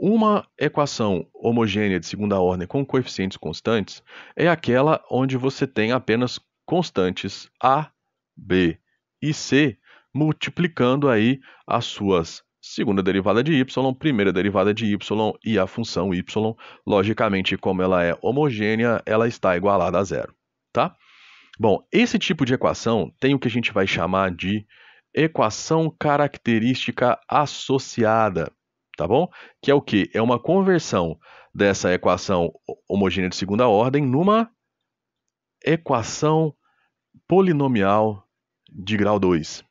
Uma equação homogênea de segunda ordem com coeficientes constantes é aquela onde você tem apenas constantes A, B e C multiplicando aí as suas segunda derivada de y, primeira derivada de y e a função y, logicamente, como ela é homogênea, ela está igualada a zero, tá? Bom, esse tipo de equação tem o que a gente vai chamar de equação característica associada, tá bom? Que é o que? É uma conversão dessa equação homogênea de segunda ordem numa equação polinomial de grau 2,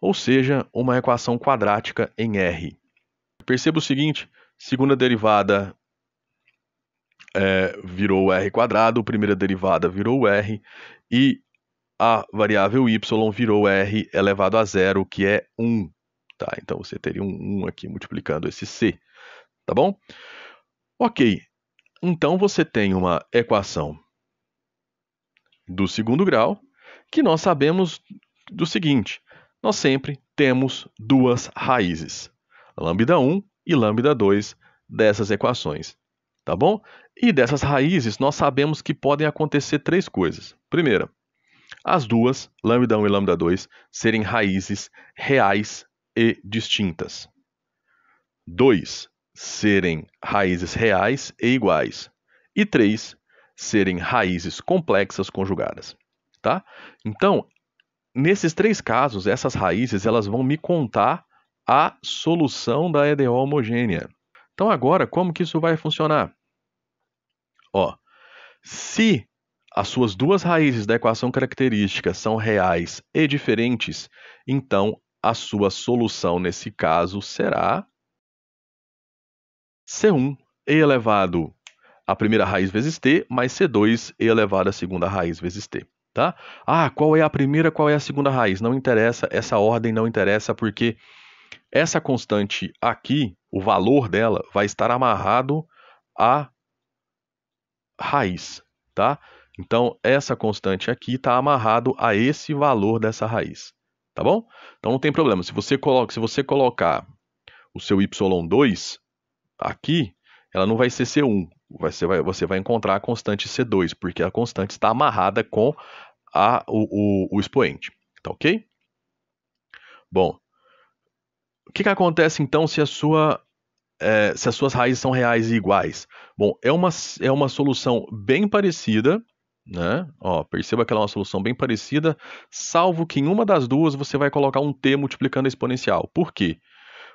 ou seja, uma equação quadrática em R. Perceba o seguinte, segunda derivada é, virou R quadrado, primeira derivada virou R, e a variável y virou r elevado a zero, que é 1. Tá? Então você teria um 1 aqui multiplicando esse c. Tá bom? Ok. Então você tem uma equação do segundo grau que nós sabemos do seguinte: nós sempre temos duas raízes, lambda 1 e lambda 2 dessas equações, tá bom? E dessas raízes nós sabemos que podem acontecer três coisas. Primeira, as duas, lambda 1 e lambda 2, serem raízes reais e distintas. 2. Serem raízes reais e iguais. E 3. Serem raízes complexas conjugadas. Tá? Então, nesses três casos, essas raízes elas vão me contar a solução da EDO homogênea. Então, agora, como que isso vai funcionar? Ó, se as suas duas raízes da equação característica são reais e diferentes, então a sua solução nesse caso será C1 e elevado à primeira raiz vezes t mais C2 e elevado à segunda raiz vezes t. Tá? Ah, qual é a primeira, qual é a segunda raiz? Não interessa, essa ordem não interessa porque essa constante aqui, o valor dela vai estar amarrado à raiz, tá? Então, essa constante aqui está amarrado a esse valor dessa raiz, tá bom? Então, não tem problema. Se você, coloca, se você colocar o seu y2 aqui, ela não vai ser c1. Você vai, você vai encontrar a constante c2, porque a constante está amarrada com a, o, o, o expoente, tá ok? Bom, o que, que acontece então se a sua é, se as suas raízes são reais e iguais? Bom, é uma, é uma solução bem parecida né? Ó, perceba que ela é uma solução bem parecida, salvo que em uma das duas você vai colocar um t multiplicando a exponencial. Por quê?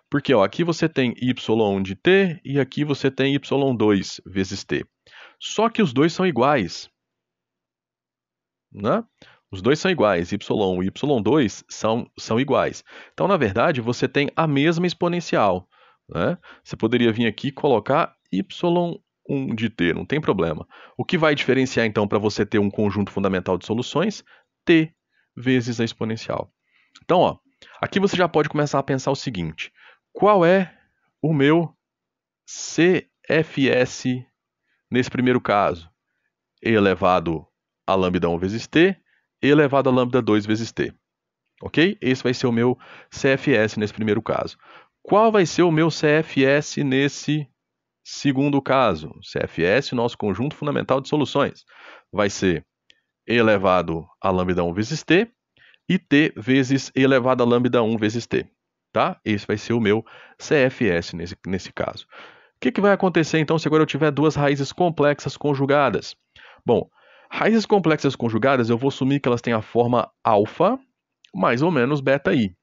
Porque ó, aqui você tem y de t e aqui você tem y2 vezes t. Só que os dois são iguais. Né? Os dois são iguais, y1 e y2 são, são iguais. Então, na verdade, você tem a mesma exponencial. Né? Você poderia vir aqui e colocar y um de T, não tem problema. O que vai diferenciar então para você ter um conjunto fundamental de soluções? T vezes a exponencial. Então, ó, aqui você já pode começar a pensar o seguinte: qual é o meu CFS nesse primeiro caso? E elevado a lambda 1 vezes t, e elevado a lambda 2 vezes t. Ok? Esse vai ser o meu CFS nesse primeiro caso. Qual vai ser o meu CFS nesse Segundo caso, CFS, nosso conjunto fundamental de soluções, vai ser e elevado a lambda 1 vezes t e t vezes e elevado a lambda 1 vezes t. Tá? Esse vai ser o meu CFS nesse, nesse caso. O que, que vai acontecer então se agora eu tiver duas raízes complexas conjugadas? Bom, raízes complexas conjugadas eu vou assumir que elas têm a forma alfa mais ou menos beta i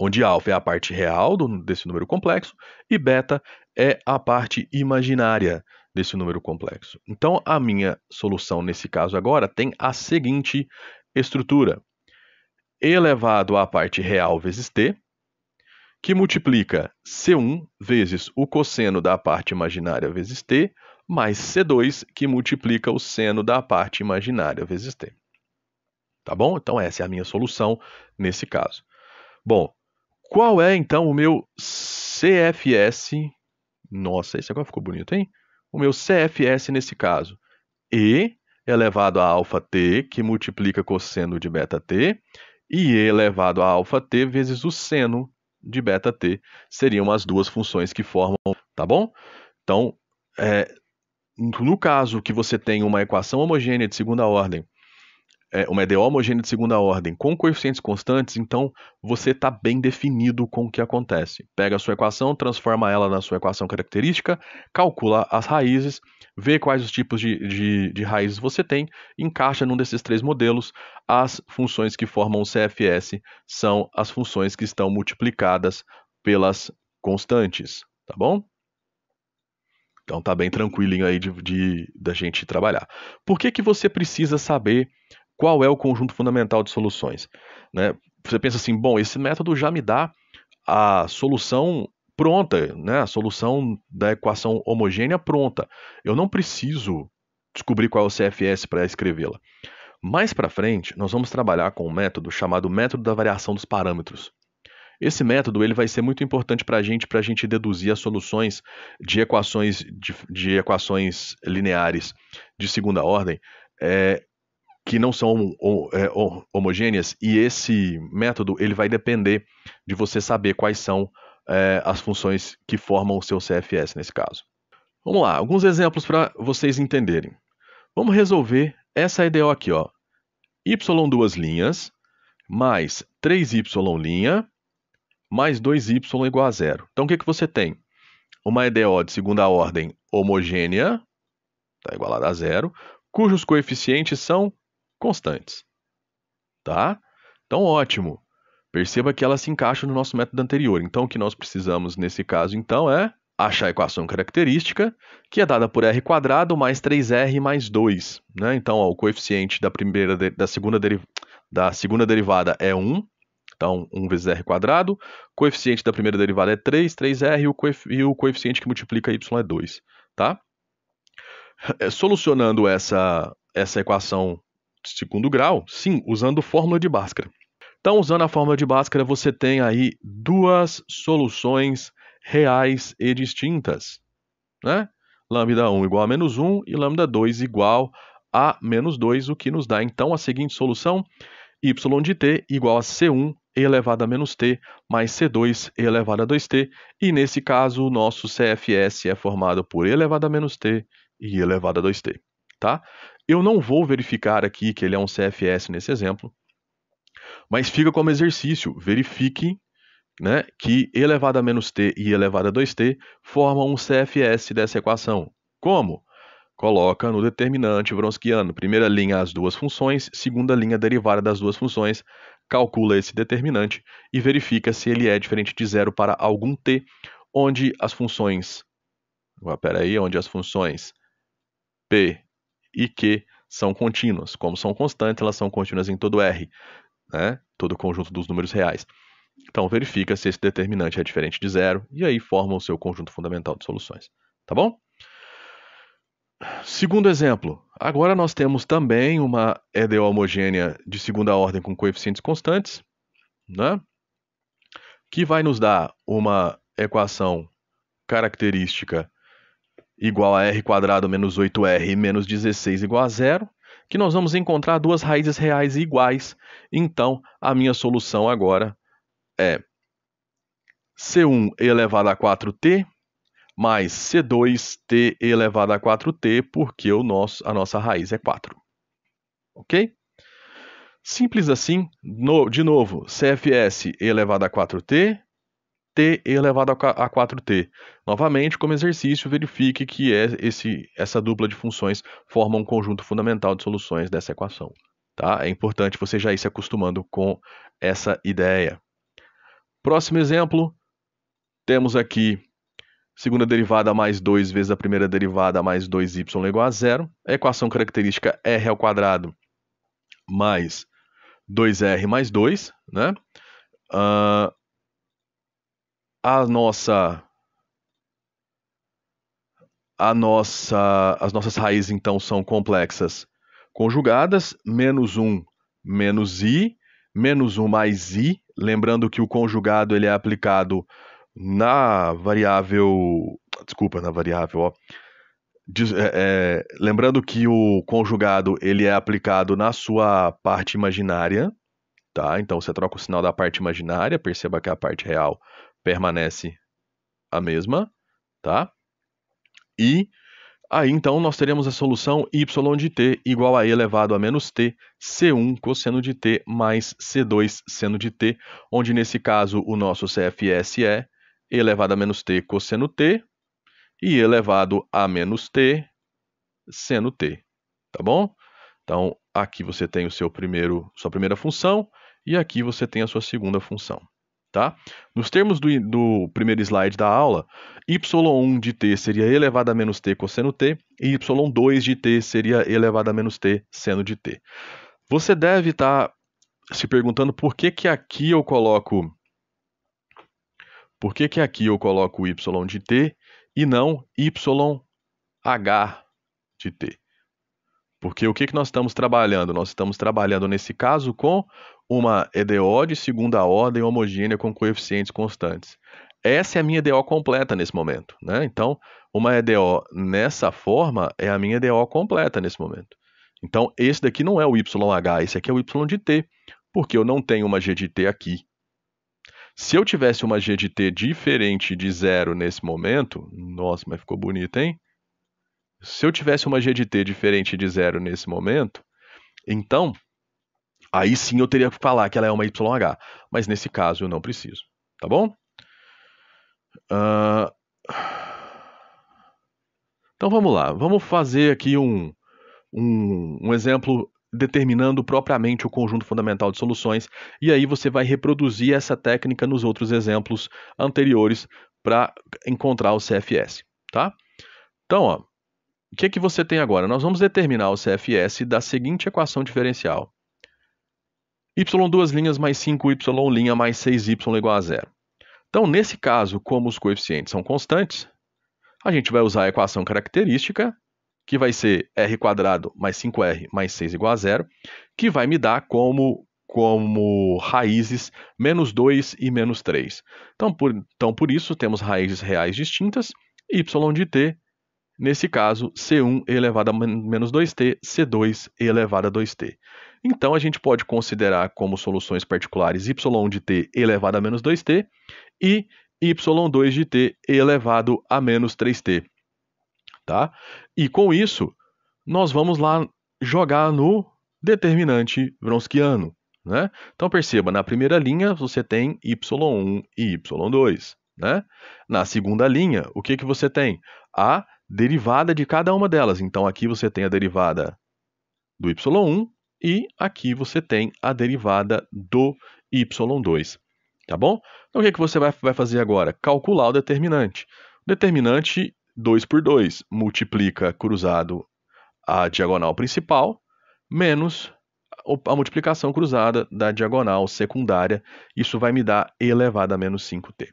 onde alfa é a parte real desse número complexo e beta é a parte imaginária desse número complexo. Então, a minha solução nesse caso agora tem a seguinte estrutura: e elevado à parte real vezes t, que multiplica c1 vezes o cosseno da parte imaginária vezes t, mais c2, que multiplica o seno da parte imaginária vezes t. Tá bom? Então, essa é a minha solução nesse caso. Bom, qual é então o meu CFS nossa, esse agora ficou bonito, hein? O meu CFS nesse caso. E elevado a αt, que multiplica cosseno de βt, e e elevado a αt vezes o seno de βt. Seriam as duas funções que formam, tá bom? Então, é, no caso que você tem uma equação homogênea de segunda ordem, é, uma EDO é homogênea de segunda ordem com coeficientes constantes, então você está bem definido com o que acontece. Pega a sua equação, transforma ela na sua equação característica, calcula as raízes, vê quais os tipos de, de, de raízes você tem, encaixa num desses três modelos. As funções que formam o CFS são as funções que estão multiplicadas pelas constantes, tá bom? Então tá bem tranquilinho aí de, de da gente trabalhar. Por que que você precisa saber qual é o conjunto fundamental de soluções. Né? Você pensa assim, bom, esse método já me dá a solução pronta, né? a solução da equação homogênea pronta. Eu não preciso descobrir qual é o CFS para escrevê-la. Mais para frente, nós vamos trabalhar com um método chamado método da variação dos parâmetros. Esse método ele vai ser muito importante para a gente, para a gente deduzir as soluções de equações, de, de equações lineares de segunda ordem, é, que não são é, homogêneas e esse método ele vai depender de você saber quais são é, as funções que formam o seu CFS nesse caso. Vamos lá, alguns exemplos para vocês entenderem. Vamos resolver essa IDO aqui, ó. Y duas linhas, mais 3Y linha, mais 2Y igual a zero. Então, o que, que você tem? Uma EDO de segunda ordem homogênea, está igualada a zero, cujos coeficientes são constantes. Tá? Então, ótimo. Perceba que ela se encaixa no nosso método anterior. Então, o que nós precisamos nesse caso, então, é achar a equação característica, que é dada por r quadrado mais 3r mais 2. Né? Então, ó, o coeficiente da, primeira da, segunda da segunda derivada é 1, então 1 vezes r quadrado, o coeficiente da primeira derivada é 3, 3r e o, e o coeficiente que multiplica y é 2. Tá? Solucionando essa, essa equação segundo grau, sim, usando fórmula de Bhaskara. Então, usando a fórmula de Bhaskara, você tem aí duas soluções reais e distintas. Né? Lambda 1 igual a menos 1 e lambda 2 igual a menos 2, o que nos dá então a seguinte solução: y de t igual a c1 elevado a menos t mais c2 elevado a 2t. E nesse caso, o nosso CFS é formado por elevado a menos t e elevado a 2t tá? Eu não vou verificar aqui que ele é um CFS nesse exemplo, mas fica como exercício, verifique né, que elevado a menos t e elevado a 2t formam um CFS dessa equação. Como? Coloca no determinante vronskiano, primeira linha as duas funções, segunda linha a derivada das duas funções, calcula esse determinante e verifica se ele é diferente de zero para algum t, onde as funções, peraí, onde as funções p e que são contínuas. Como são constantes, elas são contínuas em todo R, né? todo o conjunto dos números reais. Então, verifica se esse determinante é diferente de zero e aí forma o seu conjunto fundamental de soluções. Tá bom? Segundo exemplo, agora nós temos também uma EDO homogênea de segunda ordem com coeficientes constantes, né? que vai nos dar uma equação característica igual a r menos 8r menos 16 igual a zero, que nós vamos encontrar duas raízes reais iguais. Então, a minha solução agora é C1 elevado a 4t mais C2t elevado a 4t, porque o nosso, a nossa raiz é 4. Ok? Simples assim, no, de novo, CFS elevado a 4t T elevado a 4T. Novamente, como exercício, verifique que é esse, essa dupla de funções forma um conjunto fundamental de soluções dessa equação. Tá? É importante você já ir se acostumando com essa ideia. Próximo exemplo, temos aqui segunda derivada mais 2 vezes a primeira derivada mais 2y igual a zero. A equação característica r ao quadrado mais 2r mais 2, né? Uh, a nossa a nossa as nossas raízes então são complexas conjugadas menos um menos i menos um mais i lembrando que o conjugado ele é aplicado na variável desculpa na variável ó é, é, lembrando que o conjugado ele é aplicado na sua parte imaginária tá? Então você troca o sinal da parte imaginária, perceba que a parte real permanece a mesma, tá? E aí então nós teremos a solução y de t igual a e elevado a menos t, c1 cosseno de t mais c2 seno de t, onde nesse caso o nosso CFS é e elevado a menos t cosseno t e e elevado a menos t seno t, tá bom? Então aqui você tem o seu primeiro, sua primeira função, e aqui você tem a sua segunda função. Tá? Nos termos do, do, primeiro slide da aula, y1 de t seria elevado a menos t cosseno t, e y2 de t seria elevado a menos t seno de t. Você deve estar tá se perguntando por que, que aqui eu coloco por que, que aqui eu coloco y de t e não yh de t. Porque o que, que nós estamos trabalhando? Nós estamos trabalhando, nesse caso, com uma EDO de segunda ordem homogênea com coeficientes constantes. Essa é a minha EDO completa nesse momento. Né? Então, uma EDO nessa forma é a minha EDO completa nesse momento. Então, esse daqui não é o YH, esse aqui é o Y de T, porque eu não tenho uma G de T aqui. Se eu tivesse uma G de T diferente de zero nesse momento, nossa, mas ficou bonito, hein? Se eu tivesse uma GDT diferente de zero nesse momento, então, aí sim eu teria que falar que ela é uma YH. Mas nesse caso eu não preciso, tá bom? Uh... Então vamos lá, vamos fazer aqui um, um, um exemplo determinando propriamente o conjunto fundamental de soluções, e aí você vai reproduzir essa técnica nos outros exemplos anteriores para encontrar o CFS, tá? Então, ó, o que, é que você tem agora? Nós vamos determinar o CFS da seguinte equação diferencial. y duas linhas mais 5y linha mais 6y igual a zero. Então, nesse caso, como os coeficientes são constantes, a gente vai usar a equação característica, que vai ser r mais 5r mais 6 igual a zero, que vai me dar como como raízes menos 2 e menos 3. Então por, então, por isso, temos raízes reais distintas, y de t Nesse caso, C1 elevado a menos 2t, C2 elevado a 2t. Então, a gente pode considerar como soluções particulares y de t elevado a menos 2t e y2 de t elevado a menos 3t. Tá? E com isso, nós vamos lá jogar no determinante vronskiano. Né? Então, perceba, na primeira linha você tem y1 e y2. Né? Na segunda linha, o que, que você tem? A derivada de cada uma delas. Então aqui você tem a derivada do y1 e aqui você tem a derivada do y2. Tá bom? Então o que, é que você vai, fazer agora? Calcular o determinante. O determinante 2 por 2 multiplica cruzado a diagonal principal menos a multiplicação cruzada da diagonal secundária. Isso vai me dar elevado a menos 5t.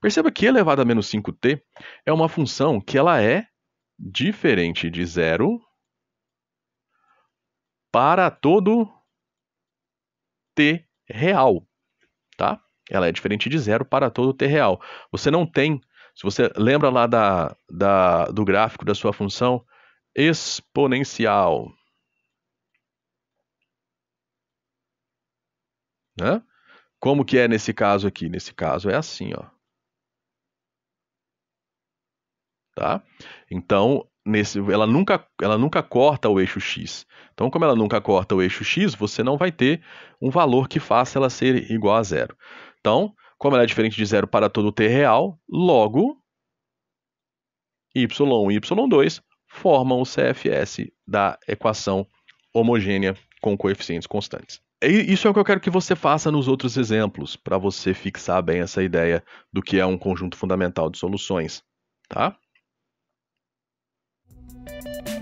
Perceba que elevado a menos 5t é uma função que ela é diferente de zero para todo t real, tá? Ela é diferente de zero para todo t real. Você não tem, se você lembra lá da, da, do gráfico da sua função exponencial, né? Como que é nesse caso aqui? Nesse caso é assim, ó. Tá? Então, nesse, ela, nunca, ela nunca corta o eixo x. Então, como ela nunca corta o eixo x, você não vai ter um valor que faça ela ser igual a zero. Então, como ela é diferente de zero para todo t real, logo y1 e y2 formam o CFS da equação homogênea com coeficientes constantes. Isso é o que eu quero que você faça nos outros exemplos, para você fixar bem essa ideia do que é um conjunto fundamental de soluções, tá? Música